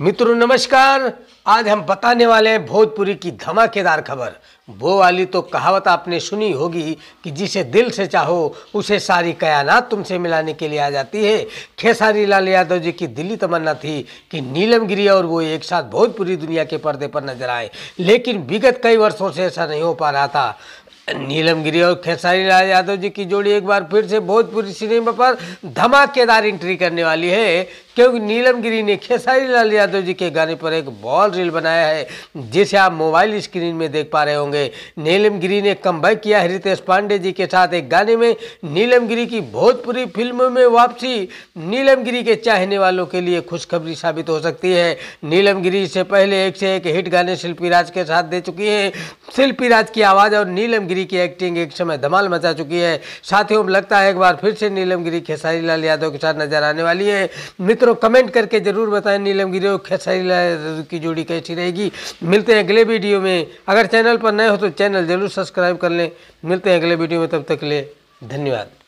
मित्रों नमस्कार आज हम बताने वाले हैं भोजपुरी की धमाकेदार खबर वो वाली तो कहावत आपने सुनी होगी कि जिसे दिल से चाहो उसे सारी कयानात तुमसे मिलाने के लिए आ जाती है खेसारी लाल यादव जी की दिल्ली तमन्ना थी कि नीलमगिरी और वो एक साथ भोजपुरी दुनिया के पर्दे पर नजर आए लेकिन विगत कई वर्षों से ऐसा नहीं हो पा रहा था नीलमगिरी और खेसारी लाल यादव जी की जोड़ी एक बार फिर से भोजपुरी सिनेमा पर धमाकेदार एंट्री करने वाली है क्योंकि नीलमगिरी ने खेसारी लाल यादव जी के गाने पर एक बॉल रील बनाया है जिसे आप मोबाइल स्क्रीन में देख पा रहे होंगे नीलमगिरी ने कम किया है रितेश पांडे जी के साथ एक गाने में नीलमगिरी की भोजपुरी फिल्मों में वापसी नीलमगिरी के चाहने वालों के लिए खुशखबरी साबित हो सकती है नीलमगिरी से पहले एक से एक हिट गाने शिल्पी राज के साथ दे चुकी है शिल्पी राज की आवाज़ और नीलमगिरी नीलमगिरी की एक्टिंग एक समय धमाल मचा चुकी है साथियों लगता है एक बार फिर से नीलमगिरी खेसारी लाल यादव के साथ नजर आने वाली है मित्रों कमेंट करके जरूर बताएं नीलमगिरी और खेसारी लाल यादव की जोड़ी कैसी रहेगी मिलते हैं अगले वीडियो में अगर चैनल पर नए हो तो चैनल जरूर सब्सक्राइब कर लें मिलते हैं अगले वीडियो में तब तक ले धन्यवाद